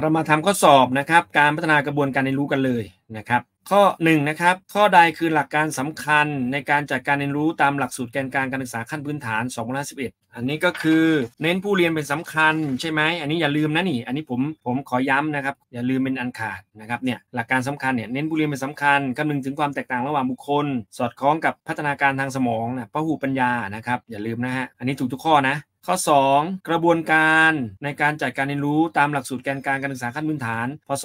เรามาทำข้อสอบนะครับการพัฒนากระบวนการเรียนรู้กันเลยนะครับข้อ1นะครับข้อใดคือหลักการสำคัญในการจัดการเรียนรู้ตามหลักสูตรแกนกลางการศึกษาขั้นพื้นฐาน2 0 1 1 อันนี้ก็คือเน้นผู้เรียนเป็นสำคัญใช่ไหมอันนี้อย่าลืมนะนี่อันนี้ผมผมขอย้ำนะครับอย่าลืมเป็นอันขาดนะครับเนี่ยหลักการสำคัญเนี่ยเน้นผู้เรียนเป็นสำคัญคำนึงถึงความแตกต่างระหว่างบุคคลสอดคล้องกับพัฒนาการทางสมองนะพหูปัญญานะครับอย่าลืมนะฮะอันนี้ถูกทุกข้อนะข้อ 2 กระบวนการในการจัดการเรียนรู้ตามหลักสูตรแกนกลางการศึกษาขั้นพื้นฐาน พศ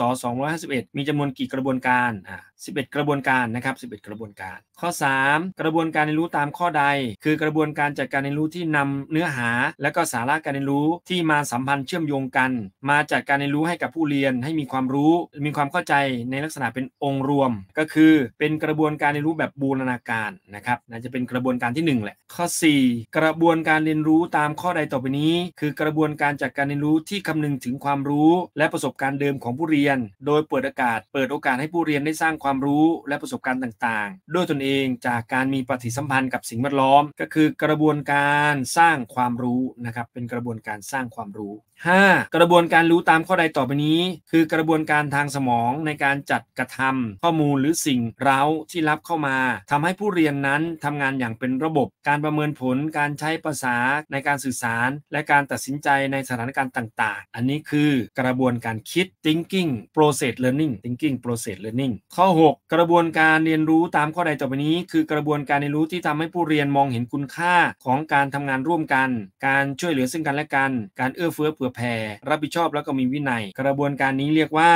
2551มีจำนวนกี่กระบวนการอ่า11 กระบวนการนะครับ11 กระบวนการ ข้อ 3 กระบวนการเรียนรู้ตามข้อใด คือกระบวนการจัดการเรียนรู้ที่นำเนื้อหา และก็สาระการเรียนรู้ที่มาสัมพันธ์เชื่อมโยงกัน มาจัดการเรียนรู้ให้กับผู้เรียนให้มีความรู้ มีความเข้าใจในลักษณะเป็นองค์รวม ก็คือเป็นกระบวนการเรียนรู้แบบบูรณาการนะครับน่าจะเป็นกระบวนการที่ 1 แหละ ข้อ 4 กระบวนการเรียนรู้ตามข้อใดต่อไปนี้คือ กระบวนการจัดการเรียนรู้ที่คำนึงถึงความรู้ และประสบการณ์เดิมของผู้เรียน โดยเปิดโอกาสเปิดโอกาสให้ผู้เรียนได้สร้างความความรู้และประสบการณ์ต่างๆ ด้วยตนเองจากการมีปฏิสัมพันธ์กับสิ่งแวดล้อมก็คือกระบวนการสร้างความรู้นะครับ เป็นกระบวนการสร้างความรู้ 5. กระบวนการรู้ตามข้อใดต่อไปนี้คือกระบวนการทางสมองในการจัดกระทำ ข้อมูลหรือสิ่งเร้าที่รับเข้ามา ทำให้ผู้เรียนนั้นทำงานอย่างเป็นระบบ การประเมินผล การใช้ภาษา ในการสื่อสาร และการตัดสินใจในสถานการณ์ต่าง ๆ อันนี้คือกระบวนการคิด thinking process learning thinking process learning ข้อ 6 กระบวนการเรียนรู้ตามข้อใดต่อไปนี้ คือกระบวนการเรียนรู้ที่ทำให้ผู้เรียนมองเห็นคุณค่าของการทำงานร่วมกัน การช่วยเหลือซึ่งกันและกัน การเอื้อเฟื้อเผื่อแผ่รับผิดชอบแล้วก็มีวินัย กระบวนการนี้เรียกว่า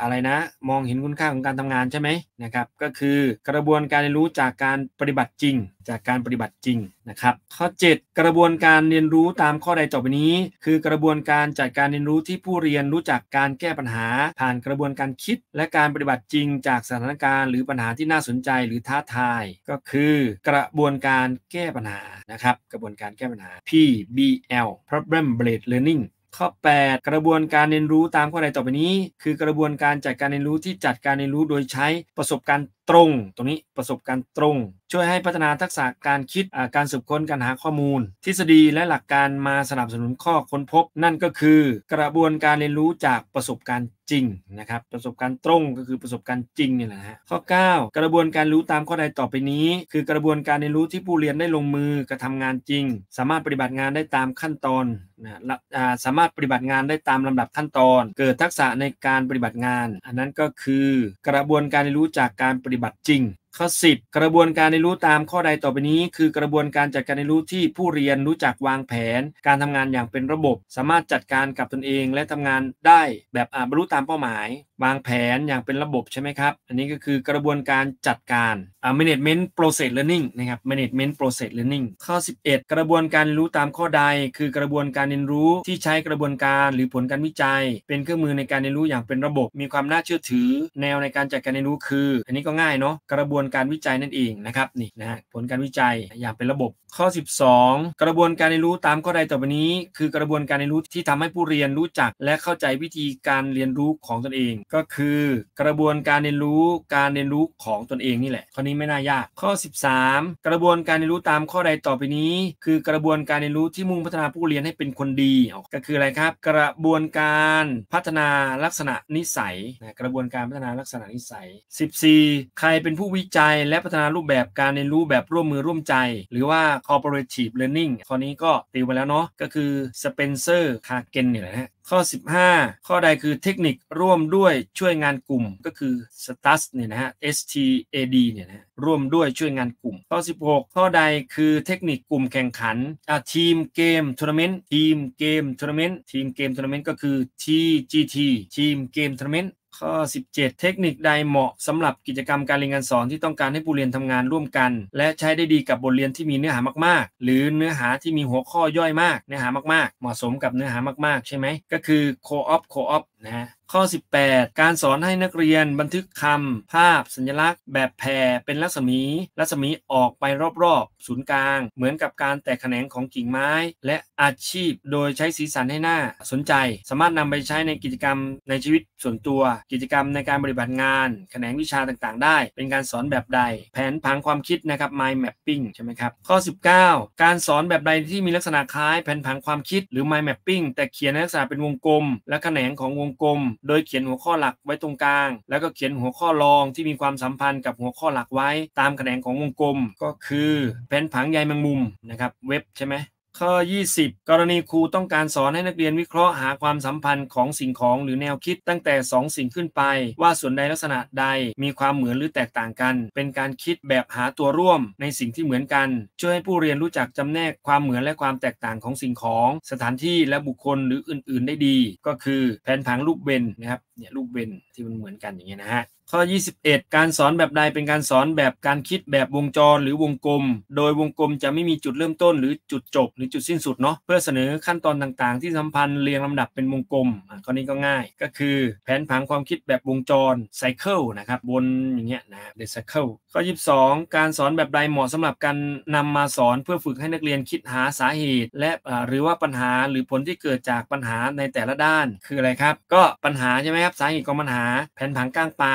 อะไรนะ มองเห็นคุณค่าของการทำงานใช่ไหมนะครับก็คือกระบวนการเรียนรู้จากการปฏิบัติจริงจากการปฏิบัติจริงนะครับ ข้อ7กระบวนการเรียนรู้ตามข้อใดต่อไปนี้ คือกระบวนการจัดการเรียนรู้ที่ผู้เรียนรู้จักการแก้ปัญหา ผ่านกระบวนการคิดและการปฏิบัติจริงจากสถานการณ์หรือปัญหาที่น่าสนใจหรือท้าทาย ก็คือกระบวนการแก้ปัญหา นะครับ กระบวนการแก้ปัญหา PBL Problem Based Learning ข้อ 8 กระบวนการเรียนรู้ตามข้อใดต่อไปนี้ คือกระบวนการจัดการเรียนรู้ที่จัดการเรียนรู้โดยใช้ประสบการณ์ตรง ตรงนี้ประสบการณ์ตรง ช่วยให้พัฒนาทักษะการคิด การสืบค้นการหาข้อมูล ทฤษฎีและหลักการมาสนับสนุนข้อค้นพบ นั่นก็คือกระบวนการเรียนรู้จากประสบการณ์จริงนะครับประสบการณ์ตรงก็คือประสบการณ์จริงนี่แหละฮะข้อ 9 กระบวนการรู้ตามข้อใดต่อไปนี้ คือกระบวนการเรียนรู้ที่ผู้เรียนได้ลงมือกระทำงานจริง สามารถปฏิบัติงานได้ตามขั้นตอนนะสามารถปฏิบัติงานได้ตามลำดับขั้นตอน เกิดทักษะในการปฏิบัติงาน อันนั้นก็คือกระบวนการเรียนรู้จากการปฏิบัติจริงข้อสิบกระบวนการเรียนรู้ตามข้อใดต่อไปนี้ คือกระบวนการจัดการเรียนรู้ที่ผู้เรียนรู้จักวางแผน การทำงานอย่างเป็นระบบ สามารถจัดการกับตนเอง และทำงานได้แบบบรรลุตามเป้าหมายวางแผนอย่างเป็นระบบใช่ไหมครับ อันนี้ก็คือกระบวนการจัดการ management process learning นะครับ management process learning ข้อ 11 กระบวนการรู้ตามข้อใด คือกระบวนการเรียนรู้ที่ใช้กระบวนการหรือผลการวิจัย เป็นเครื่องมือในการเรียนรู้อย่างเป็นระบบ มีความน่าเชื่อถือ แนวในการจัดการเรียนรู้คือ อันนี้ก็ง่ายเนาะกระบวนการวิจัยนั่นเองนะครับนี่นะฮะผลการวิจัยอย่างเป็นระบบข้อ 12 กระบวนการเรียนรู้ตามข้อใดต่อไปนี้ คือกระบวนการเรียนรู้ที่ทำให้ผู้เรียนรู้จัก และเข้าใจวิธีการเรียนรู้ของตนเองก็คือกระบวนการเรียนรู้การเรียนรู้ของตนเองนี่แหละข้อนี้ไม่น่ายากข้อ 13 กระบวนการเรียนรู้ตามข้อใดต่อไปนี้ คือกระบวนการเรียนรู้ที่มุ่งพัฒนาผู้เรียนให้เป็นคนดีก็คืออะไรครับ กระบวนการพัฒนาลักษณะนิสัยนะกระบวนการพัฒนาลักษณะนิสัย 14 ใครเป็นผู้วิจัยและพัฒนารูปแบบการเรียนรู้แบบร่วมมือร่วมใจ หรือว่า cooperative learning ข้อนี้ก็ติวไปแล้วเนาะก็คือสเปนเซอร์คาเกนเนี่ยแหละข้อ 15 ข้อใดคือเทคนิคร่วมด้วยช่วยงานกลุ่มก็คือ STAS เนี่ยนะฮะ STAD เนี่ยนะร่วมด้วยช่วยงานกลุ่ม ข้อ 16 ข้อใดคือเทคนิคกลุ่มแข่งขันทีมเกมทัวร์นาเมนต์ทีมเกมทัวร์นาเมนต์ทีมเกมทัวร์นาเมนต์ก็คือ TGT ทีมเกมทัวร์นาเมนต์ข้อ 17 เทคนิคใดเหมาะสำหรับกิจกรรมการเรียนการสอนที่ต้องการให้ผู้เรียนทำงานร่วมกัน และใช้ได้ดีกับบทเรียนที่มีเนื้อหามากๆ หรือเนื้อหาที่มีหัวข้อย่อยมากเนื้อหามาก ๆ เหมาะสมกับเนื้อหามากๆ ใช่ไหม ก็คือ co-op co-op นะข้อ 18 การสอนให้นักเรียนบันทึกคำภาพสัญลักษณ์ แบบแผ่เป็นลัศมีลัศมีออกไปรอบๆศูนย์กลาง เหมือนกับการแตกแขนงของกิ่งไม้ และอาชีพโดยใช้สีสันให้หน้าสนใจ สามารถนำไปใช้ในกิจกรรมในชีวิตส่วนตัว กิจกรรมในการปฏิบัติงานแขนงวิชาต่างๆ ได้ เป็นการสอนแบบใด แผนผังความคิดนะครับ mind mapping ใช่ไหมครับข้อ 19 การสอนแบบใดที่มีลักษณะคล้าย แผนผังความคิดหรือ mind mapping แต่เขียนในลักษณะเป็นวงกลม และแขนงของวงกลมโดยเขียนหัวข้อหลักไว้ตรงกลาง แล้วก็เขียนหัวข้อรองที่มีความสัมพันธ์กับหัวข้อหลักไว้ ตามแขนงของวงกลมก็คือ แผนผังใยแมงมุมนะครับ เว็บใช่ไหมข้อ20 กรณีครูต้องการสอนให้นักเรียนวิเคราะห์หาความสัมพันธ์ของสิ่งของหรือแนวคิดตั้งแต่ 2 สิ่งขึ้นไป ว่าส่วนใดลักษณะใด มีความเหมือนหรือแตกต่างกัน เป็นการคิดแบบหาตัวร่วมในสิ่งที่เหมือนกัน ช่วยให้ผู้เรียนรู้จักจำแนกความเหมือนและความแตกต่างของสิ่งของ สถานที่และบุคคลหรืออื่นๆได้ดี ก็คือแผนผังรูปเบนนะครับเนี่ยรูปเบนที่มันเหมือนกันอย่างเงี้ยนะฮะข้อ 21 การสอนแบบใดเป็นการสอนแบบการคิดแบบวงจรหรือวงกลม โดยวงกลมจะไม่มีจุดเริ่มต้นหรือจุดจบ หรือจุดสิ้นสุดเนาะเพื่อเสนอขั้นตอนต่างๆ ที่สัมพันธ์เรียงลำดับเป็นวงกลมอ่ะข้อนี้ก็ง่าย ก็คือแผนผังความคิดแบบวงจรไซเคิลนะครับบนอย่างเงี้ยนะเดซเคิลข้อ 22 การสอนแบบใดเหมาะสำหรับการนำมาสอนเพื่อฝึกให้นักเรียนคิดหาสาเหตุและหรือว่าปัญหาหรือผลที่เกิดจากปัญหาในแต่ละด้านคืออะไรครับก็ปัญหาใช่ไหมครับสาเหตุของปัญหา แผนผังก้างปลา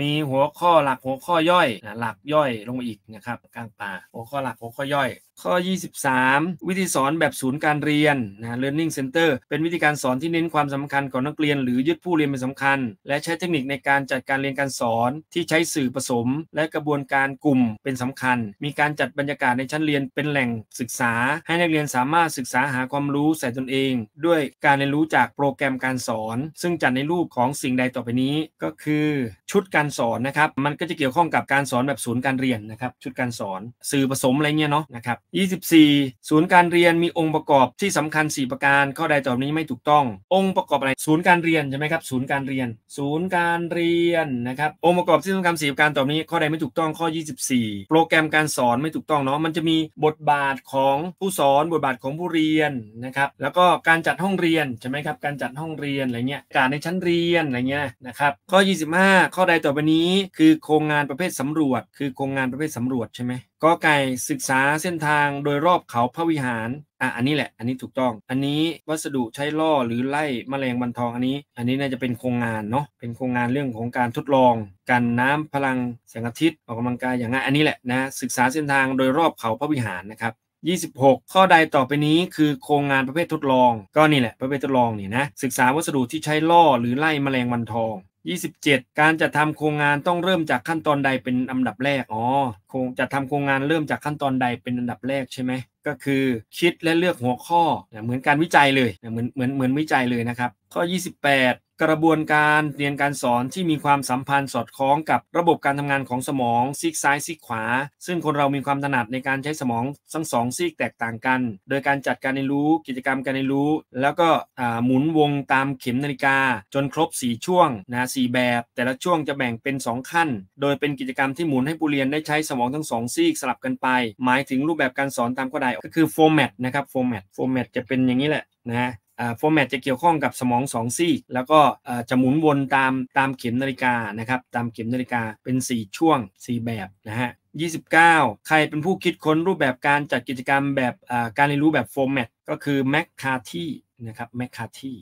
มีหัวข้อหลักหัวข้อย่อยนะหลักย่อยลงมาอีกนะครับกลางปาหัวข้อหลักหัวข้อย่อย ข้อ 23 วิธีสอนแบบศูนย์การเรียนนะ learning center เป็นวิธีการสอนที่เน้นความสำคัญของนักเรียนหรือยึดผู้เรียนเป็นสำคัญ และใช้เทคนิคในการจัดการเรียนการสอนที่ใช้สื่อผสมและกระบวนการกลุ่มเป็นสำคัญ มีการจัดบรรยากาศในชั้นเรียนเป็นแหล่งศึกษา ให้นักเรียนสามารถศึกษาหาความรู้ใส่ตนเอง ด้วยการเรียนรู้จากโปรแกรมการสอน ซึ่งจัดในรูปของสิ่งใดต่อไปนี้ก็คือชุดการการสอนนะครับมันก็จะเกี่ยวข้องกับการสอนแบบศูนย์การเรียนนะครับชุดการสอนสื่อผสมอะไรเงี้ยเนาะนะครับ24 ศูนย์การเรียนมีองค์ประกอบที่สำคัญ 4 ประการข้อใดต่อนี้ไม่ถูกต้อง องค์ประกอบอะไรศูนย์การเรียนใช่ไหมครับศูนย์การเรียน ศูนย์การเรียนนะครับองค์ประกอบที่สำคัญ4ประการต่อนี้ข้อใดไม่ถูกต้องข้อ 24 โปรแกรมการสอนไม่ถูกต้องเนาะมันจะมีบทบาทของผู้สอนบทบาทของผู้เรียนนะครับแล้วก็การจัดห้องเรียนใช่ไหมครับการจัดห้องเรียนอะไรเงี้ยการในชั้นเรียนอะไรเงี้ยนะครับข้อ 25 ข้อใดต่อต่อไปนี้คือโครงงานประเภทสำรวจ คือโครงงานประเภทสำรวจใช่ไหมกอไก่ศึกษาเส้นทางโดยรอบเขาพระวิหารอ่ะอันนี้แหละอันนี้ถูกต้องอันนี้วัสดุใช้ล่อหรือไล่มแมลงบันทองอันนี้ อันนี้น่าจะเป็นโครงงานเนาะเป็นโครงงานเรื่องของการทดลองกันน้ำพลังแสงอาทิตย์ออกกำาลังกายอย่างง่ายอันนี้แหละนะศึกษาเส้นทางโดยรอบเขาพระวิหารนะครับ26 ข้อใดต่อไปนี้คือโครงงานประเภททดลอง ก็นี่แหละประเภททดลองนี่นะศึกษาวัสดุที่ใช้ล่อหรือไล่มแมลงวันทอง27 การจัดทำโครงงานต้องเริ่มจากขั้นตอนใดเป็นอันดับแรก อ๋อ โครงจัดทำโครงงานเริ่มจากขั้นตอนใดเป็นอันดับแรกใช่ไหม ก็คือ คิดและเลือกหัวข้อเหมือนการวิจัยเลยเหมือนเหมือนเหมือนวิจัยเลยนะครับ ข้อ 28กระบวนการเรียนการสอนที่มีความสัมพันธ์สอดคล้องกับระบบการทำงานของสมอง ซีกซ้ายซีก ขวา ซึ่งคนเรามีความถนัดในการใช้สมองทั้งสองซีกแตกต่างกัน โดยการจัดการเรียนรู้กิจกรรมการเรียนรู้ แล้วก็หมุนวงตามเข็มนาฬิกาจนครบ 4 ช่วงนะสีแบบ แต่ละช่วงจะแบ่งเป็น 2 ขั้น โดยเป็นกิจกรรมที่หมุนให้ผู้เรียนได้ใช้สมองทั้งสองซีกสลับกันไป หมายถึงรูปแบบการสอนตามก็ได้ก็คือโฟร์แมตนะครับโฟร์แมตโฟร์แมตจะเป็นอย่างนี้แหละนะาฟอร์แมตจะเกี่ยวข้องกับสมองสองซี่แล้วก็จะหมุนวนตามตามเข็มนาฬิกานะครับตามเข็มนาฬิกาเป็น 4 ช่วง 4 แบบนะฮะ29 ใครเป็นผู้คิดค้นรูปแบบการจัดกิจกรรมแบบการเรียนรู้แบบฟอร์แมตก็คือแมคคาที่นะครับแมคคาที่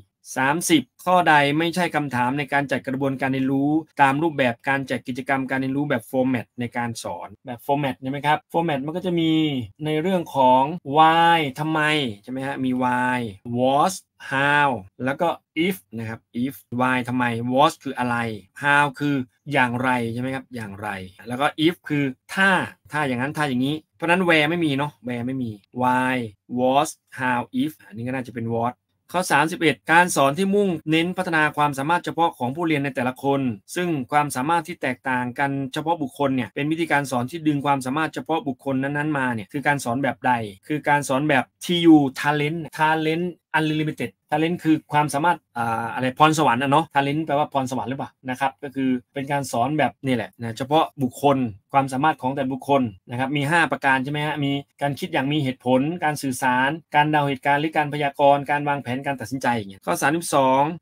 30 ข้อใดไม่ใช่คำถามในการจัดกระบวนการเรียนรู้ตามรูปแบบการจัดกิจกรรมการเรียนรู้แบบฟอร์แมตในการสอนแบบฟอร์แมตใช่ไหมครับฟอร์แมตมันก็จะมีในเรื่องของ why ทำไมใช่ไหมฮะมี why was how แล้วก็ if นะครับ if why ทำไม was คืออะไร how คืออย่างไรใช่ไหมครับ อย่างไร แล้วก็ if คือถ้าถ้าอย่างนั้น ถ้าอย่างนี้ เพราะนั้น where ไม่มีเนาะ where ไม่มี why was how if อันนี้ก็น่าจะเป็น what ข้อ 31 การสอนที่มุ่งเน้นพัฒนาความสามารถเฉพาะของผู้เรียนในแต่ละคน ซึ่งความสามารถที่แตกต่างกันเฉพาะบุคคลเนี่ยเป็นวิธีการสอนที่ดึงความสามารถเฉพาะบุคคลนั้นๆมาเนี่ยคือการสอนแบบใด คือการสอนแบบ TU talent talent อันลิมิเต็ดทาเลนต์คือความสามารถออะไรพรสวรรค์นะเนาะทาเลนต์แปลว่าพรสวรรค์หรือเปล่านะครับก็คือเป็นการสอนแบบนี่แหละนะเฉพาะบุคคลความสามารถของแต่บุคคลนะครับมี 5 ประการใช่ไหมฮะมีการคิดอย่างมีเหตุผล การสื่อสาร การเดาเหตุการณ์หรือการพยากรณ์การวางแผนการตัดสินใจอย่างเงี้ยข้อสา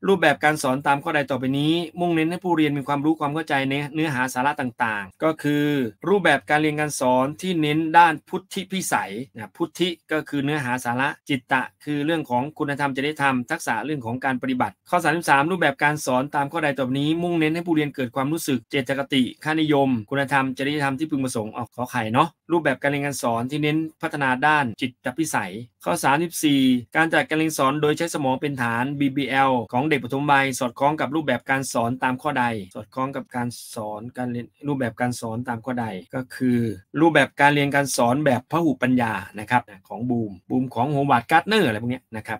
รูปแบบการสอนตามข้อใดต่อไปนี้ มุ่งเน้นให้ผู้เรียนมีความรู้ความเข้าใจในเนื้อหาสาระต่างๆ ก็คือ รูปแบบการเรียนการสอนที่เน้นด้านพุทธิพิสัยนะพุทธิก็คือเนื้อหาสาระจิตตะคือเรื่องของคุคุณธรรมจริยธรรมทักษะเรื่องของการปฏิบัติ ข้อ 33 รูปแบบการสอนตามข้อใดต่อนี้ มุ่งเน้นให้ผู้เรียนเกิดความรู้สึกเจตคติค่านิยม คุณธรรมจริยธรรมที่พึงประสงค์ออกขอไข่เนาะรูปแบบการเรียนการสอนที่เน้นพัฒนาด้านจิตพิสัย ข้อ34การจัดการเรียนสอนโดยใช้สมองเป็นฐาน BBL ของเด็กปฐมวัยสอดคล้องกับรูปแบบการสอนตามข้อใด สอดคล้องกับการสอนการเรียนรูปแบบการสอนตามข้อใด ก็คือ รูปแบบการเรียนการสอนแบบพหุปัญญานะครับของบูมบูมของโฮวาร์ดการ์เนอร์อะไรพวกนี้นะครับ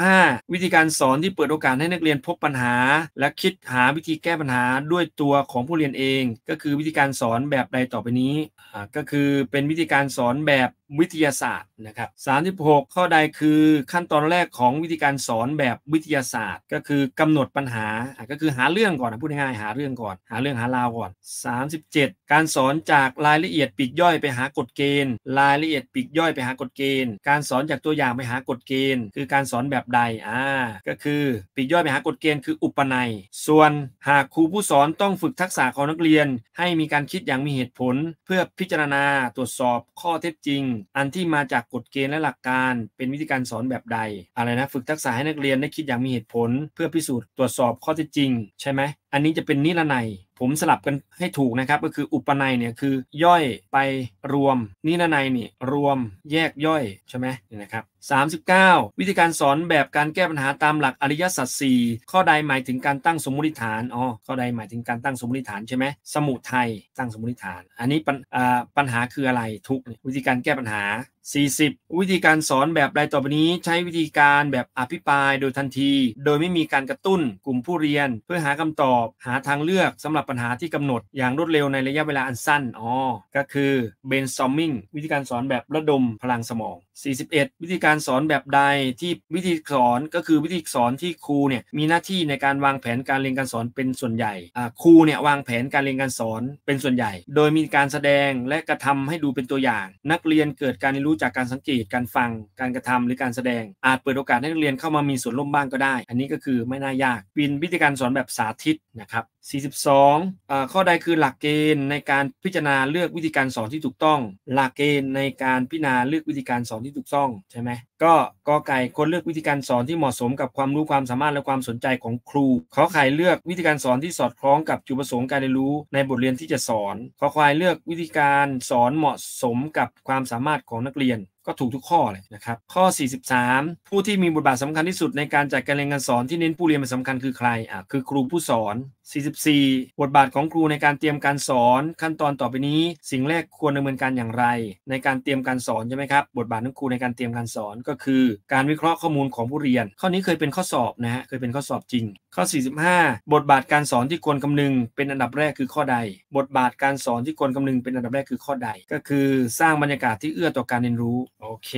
35 วิธีการสอนที่เปิดโอกาสให้นักเรียนพบปัญหา และคิดหาวิธีแก้ปัญหาด้วยตัวของผู้เรียนเอง ก็คือวิธีการสอนแบบใดต่อไปนี้ก็คือเป็นวิธีการสอนแบบวิทยาศาสตร์นะครับ36ข้อใดคือขั้นตอนแรกของวิธีการสอนแบบวิทยาศาสตร์ ก็คือกำหนดปัญหา ก็คือหาเรื่องก่อนพูดง่ายๆหาเรื่องก่อน หาเรื่องหาราวก่อน 37 การสอนจากรายละเอียดปีกย่อยไปหากฎเกณฑ์รายละเอียดปีกย่อยไปหากฎเกณฑ์การสอนจากตัวอย่างไปหากฎเกณฑ์ คือการสอนแบบใดอ่าก็คือปีกย่อยไปหากฎเกณฑ์คืออุปนัย ส่วนหากครูผู้สอนต้องฝึกทักษะของนักเรียน ให้มีการคิดอย่างมีเหตุผล เพื่อพิจารณาตรวจสอบข้อเท็จจริงอันที่มาจากกฎเกณฑ์และหลักการเป็นวิธีการสอนแบบใด อะไรนะฝึกทักษะให้นักเรียนได้คิดอย่างมีเหตุผลเพื่อพิสูจน์ตรวจสอบข้อเท็จจริงใช่ไหมอันนี้จะเป็นนิรนัยผมสลับกันให้ถูกนะครับก็คืออุปนัยเนี่ยคือย่อยไปรวม นิรนัยนี่รวมแยกย่อยใช่ไหมนี่นะครับ39 วิธีการสอนแบบการแก้ปัญหาตามหลักอริยสัจสี่ข้อใดหมายถึงการตั้งสมมติฐานอ๋อข้อใดหมายถึงการ ตั้งสมมติฐานใช่ไหมสมุทัยตั้งสมมติฐาน อันนี้ปัญปัญหาคืออะไรทุกวิธีการแก้ปัญหา40วิธีการสอนแบบรายต่อไปนี้ ใช้วิธีการแบบอภิปรายโดยทันที โดยไม่มีการกระตุ้นกลุ่มผู้เรียน เพื่อหาคำตอบ หาทางเลือกสำหรับปัญหาที่กำหนดอย่างรวดเร็วในระยะเวลาอันสั้น อ๋อ ก็คือเบนซอมมิงวิธีการสอนแบบระดมพลังสมอง 41 วิธีการสอนแบบใดที่วิธีสอนก็คือวิธีสอนที่ครูเนี่ยมีหน้าที่ในการวางแผนการเรียนการสอนเป็นส่วนใหญ่ครูเนี่ยวางแผนการเรียนการสอนเป็นส่วนใหญ่ โดยมีการแสดงและกระทำให้ดูเป็นตัวอย่าง นักเรียนเกิดการเรียนรู้รู้จากการสังเกตการฟัง การกระทำ หรือการแสดง อาจเปิดโอกาสให้นักเรียนเข้ามามีส่วนร่วมบ้างก็ได้ อันนี้ก็คือไม่น่ายากวิน วิธีการสอนแบบสาธิตนะครับ42อ่าข้อใดคือหลักเกณฑ์ในการพิจารณาเลือกวิธีการสอนที่ถูกต้อง หลักเกณฑ์ในการพิจารณาเลือกวิธีการสอนที่ถูกต้องใช่ไหมก็กอไก่คนเลือกวิธีการสอนที่เหมาะสมกับความรู้ความสามารถและความสนใจของครูขอไข่เลือกวิธีการสอนที่สอดคล้องกับจุดประสงค์การเรียนรู้ในบทเรียนที่จะสอนขอควายเลือกวิธีการสอนเหมาะสมกับความสามารถของนักเรียน ก็ถูกทุกข้อเลยนะครับ ข้อ 43 ผู้ที่มีบทบาทสำคัญที่สุดในการจัดการเรียนการสอนที่เน้นผู้เรียนเป็นสำคัญ คือใครอ่ะคือ ครูผู้สอน44บทบาทของครูในการเตรียมการสอนขั้นตอนต่อไปนี้สิ่งแรกควรดำเนินการอย่างไร ในการเตรียมการสอนใช่ไหมครับบทบาทของครูในการเตรียมการสอนก็คือ การวิเคราะห์ข้อมูลของผู้เรียน ข้อนี้เคยเป็นข้อสอบนะฮะเคยเป็นข้อสอบจริง ข้อ 45 บทบาทการสอนที่ควรคำนึงเป็นอันดับแรกคือข้อใด บทบาทการสอนที่ควรคำนึงเป็นอันดับแรกคือข้อใด ก็คือ สร้างบรรยากาศที่เอื้อต่อการเรียนรู้โอเค